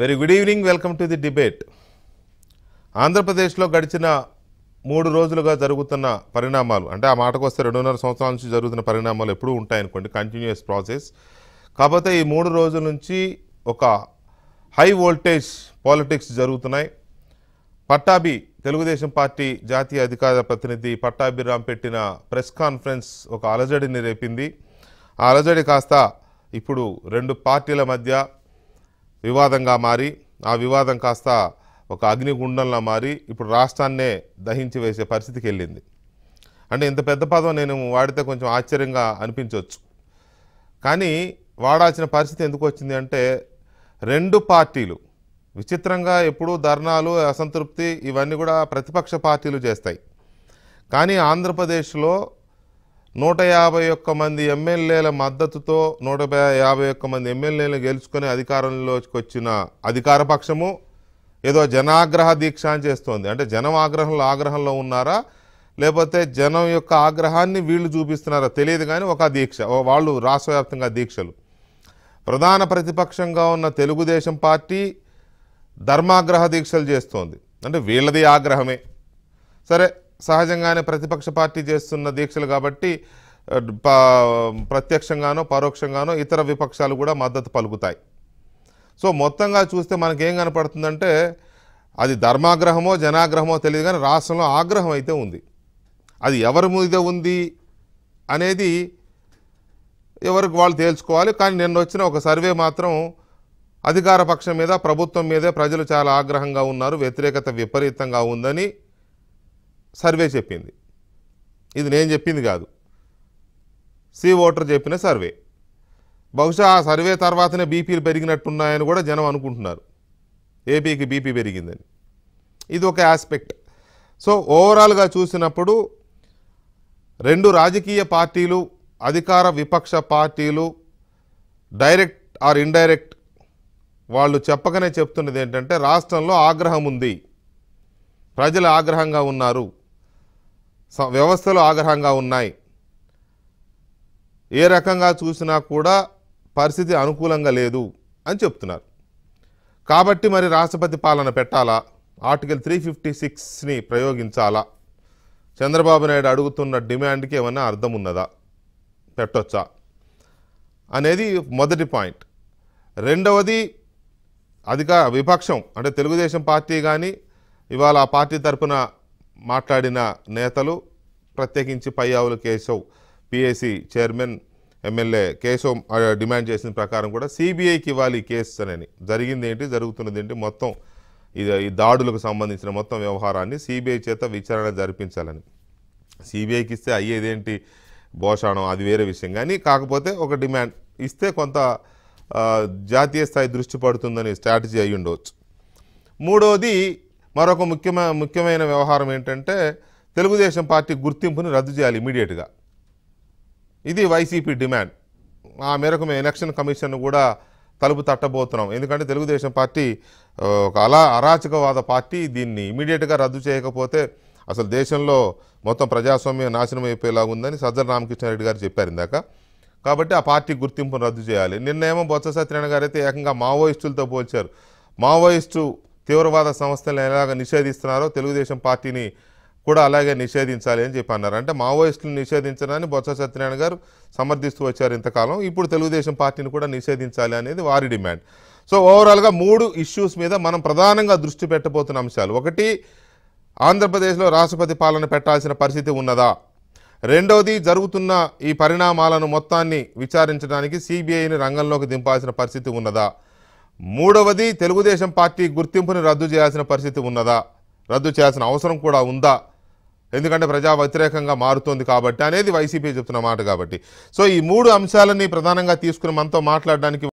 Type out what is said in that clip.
very good evening welcome to the debate ఆంధ్రప్రదేశ్లో గడిచిన మూడు రోజులుగా జరుగుతున్న పరిణామాలు అంటే ఆ మాటకు వస్తే రెండున్నర సంవత్సరాల నుంచి జరుగుతున్న పరిణామాలు ఎప్పుడూ ఉంటాయనుకోండి కంటిన్యూస్ ప్రాసెస్ కాకపోతే ఈ మూడు రోజుల నుంచి ఒక హై వోల్టేజ్ పాలిటిక్స్ జరుగుతున్నాయి పట్టాభి తెలుగుదేశం పార్టీ జాతీయ అధికార ప్రతినిధి పట్టాభిరామ్ పెట్టిన ప్రెస్ కాన్ఫరెన్స్ ఒక అలజడిని రేపింది ఆ అలజడి కాస్త ఇప్పుడు రెండు పార్టీల మధ్య వివాదంగా మారి ఆ వివాదం కాస్త ఒక అగ్నిగుండంలా మారి ఇప్పుడు రాష్ట్రాన్నే దహించి వేసే పరిస్థితికి వెళ్ళింది అంటే ఇంత పెద్ద పదం నేను వాడితే కొంచెం ఆశ్చర్యంగా అనిపించవచ్చు కానీ వాడాల్సిన పరిస్థితి ఎందుకు వచ్చింది అంటే రెండు పార్టీలు విచిత్రంగా ఎప్పుడూ ధర్నాలు అసంతృప్తి ఇవన్నీ కూడా ప్రతిపక్ష పార్టీలు చేస్తాయి కానీ ఆంధ్రప్రదేశ్లో నూట యాభై ఒక్క మంది ఎమ్మెల్యేల మద్దతుతో నూట యాభై ఒక్క మంది ఎమ్మెల్యేలు గెలుచుకొని అధికారంలోకి వచ్చిన అధికార పక్షము ఏదో జనాగ్రహ దీక్ష అని చేస్తోంది అంటే జనం ఆగ్రహంలో ఆగ్రహంలో ఉన్నారా లేకపోతే జనం యొక్క ఆగ్రహాన్ని వీళ్ళు చూపిస్తున్నారా తెలియదు కానీ ఒక దీక్ష వాళ్ళు రాష్ట్రవ్యాప్తంగా దీక్షలు ప్రధాన ప్రతిపక్షంగా ఉన్న తెలుగుదేశం పార్టీ ధర్మాగ్రహ దీక్షలు చేస్తోంది అంటే వీళ్ళది ఆగ్రహమే సరే సహజంగానే ప్రతిపక్ష పార్టీ చేస్తున్న దీక్షలు కాబట్టి ప్రత్యక్షంగానో పరోక్షంగానో ఇతర విపక్షాలు కూడా మద్దతు పలుకుతాయి సో మొత్తంగా చూస్తే మనకేం కనపడుతుందంటే అది ధర్మాగ్రహమో జనాగ్రహమో తెలియదు కానీ రాష్ట్రంలో ఆగ్రహం అయితే ఉంది అది ఎవరి మీద ఉంది అనేది ఎవరికి వాళ్ళు తేల్చుకోవాలి కానీ నిన్న వచ్చిన ఒక సర్వే మాత్రం అధికార పక్షం మీద ప్రభుత్వం మీదే ప్రజలు చాలా ఆగ్రహంగా ఉన్నారు వ్యతిరేకత విపరీతంగా ఉందని సర్వే చెప్పింది ఇది నేను చెప్పింది కాదు సి ఓటర్ చెప్పిన సర్వే బహుశా ఆ సర్వే తర్వాతనే బీపీలు పెరిగినట్టున్నాయని కూడా జనం అనుకుంటున్నారు ఏపీకి బీపీ పెరిగిందని ఇది ఒక ఆస్పెక్ట్ సో ఓవరాల్గా చూసినప్పుడు రెండు రాజకీయ పార్టీలు అధికార విపక్ష పార్టీలు డైరెక్ట్ ఆర్ ఇండైరెక్ట్ వాళ్ళు చెప్పకనే చెప్తున్నది ఏంటంటే రాష్ట్రంలో ఆగ్రహం ఉంది ప్రజలు ఆగ్రహంగా ఉన్నారు వ్యవస్థలు ఆగ్రహంగా ఉన్నాయి ఏ రకంగా చూసినా కూడా పరిస్థితి అనుకూలంగా లేదు అని చెప్తున్నారు కాబట్టి మరి రాష్ట్రపతి పాలన పెట్టాలా ఆర్టికల్ త్రీ ఫిఫ్టీ సిక్స్ని ప్రయోగించాలా చంద్రబాబు నాయుడు అడుగుతున్న డిమాండ్కి ఏమన్నా అర్థం ఉన్నదా పెట్టొచ్చా అనేది మొదటి పాయింట్ రెండవది అధిక విపక్షం అంటే తెలుగుదేశం పార్టీ కానీ ఇవాళ ఆ పార్టీ తరఫున మాట్లాడిన నేతలు ప్రత్యేకించి Payyavula Keshav PAC chairman MLA Keshav demand చేసిన ప్రకారం కూడా సిబిఐకి ఇవ్వాలి కేసు అని జరిగింది ఏంటి జరుగుతున్నది ఏంటి మొత్తం ఇది ఈ దాడులకు సంబంధించిన మొత్తం వ్యవహారాన్ని సిబిఐ చేత విచారణ జరిపించాలని సిబిఐకి ఇస్తే అయ్యేదేంటి భోషాణం అది వేరే విషయం కానీ కాకపోతే ఒక డిమాండ్ ఇస్తే కొంత జాతీయ స్థాయి దృష్టి పడుతుందని స్ట్రాటజీ అయ్యి ఉండవచ్చు మూడవది మరొక ముఖ్యమైన ముఖ్యమైన వ్యవహారం ఏంటంటే తెలుగుదేశం పార్టీ గుర్తింపుని రద్దు చేయాలి ఇమీడియట్గా ఇది వైసీపీ డిమాండ్ ఆ మేరకు మేము ఎలక్షన్ కమిషన్ కూడా తలుపు తట్టబోతున్నాం ఎందుకంటే తెలుగుదేశం పార్టీ ఒక అలా అరాచకవాద పార్టీ దీన్ని ఇమీడియట్గా రద్దు చేయకపోతే అసలు దేశంలో మొత్తం ప్రజాస్వామ్యం నాశనం ఉందని సజ్జల రామకృష్ణారెడ్డి గారు చెప్పారు ఇందాక కాబట్టి ఆ పార్టీ గుర్తింపును రద్దు చేయాలి నిన్నేమో బొత్స సత్యనారాయణ గారు అయితే ఏకంగా మావోయిస్టులతో పోల్చారు మావోయిస్టు తీవ్రవాద సంస్థలను ఎలాగ నిషేధిస్తున్నారో తెలుగుదేశం పార్టీని కూడా అలాగే నిషేధించాలి అని చెప్పి అన్నారు అంటే మావోయిస్టులను నిషేధించడాన్ని బొత్స సత్యనారాయణ గారు సమర్థిస్తూ వచ్చారు ఇంతకాలం ఇప్పుడు తెలుగుదేశం పార్టీని కూడా నిషేధించాలి అనేది వారి డిమాండ్ సో ఓవరాల్గా మూడు ఇష్యూస్ మీద మనం ప్రధానంగా దృష్టి పెట్టబోతున్న అంశాలు ఒకటి ఆంధ్రప్రదేశ్లో రాష్ట్రపతి పాలన పెట్టాల్సిన పరిస్థితి ఉన్నదా రెండవది జరుగుతున్న ఈ పరిణామాలను మొత్తాన్ని విచారించడానికి సిబిఐని రంగంలోకి దింపాల్సిన పరిస్థితి ఉన్నదా మూడవది తెలుగుదేశం పార్టీ గుర్తింపుని రద్దు చేయాల్సిన పరిస్థితి ఉన్నదా రద్దు చేయాల్సిన అవసరం కూడా ఉందా ఎందుకంటే ప్రజా వ్యతిరేకంగా మారుతోంది కాబట్టి అనేది వైసీపీ చెప్తున్న మాట కాబట్టి సో ఈ మూడు అంశాలని ప్రధానంగా తీసుకుని మనతో మాట్లాడడానికి